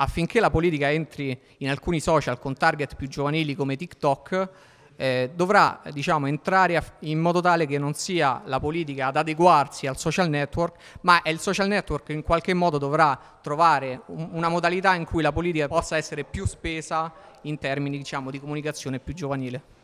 affinché la politica entri in alcuni social con target più giovanili come TikTok, eh, dovrà diciamo, entrare in modo tale che non sia la politica ad adeguarsi al social network, ma è il social network che in qualche modo dovrà trovare un, una modalità in cui la politica possa essere più spesa in termini diciamo, di comunicazione più giovanile.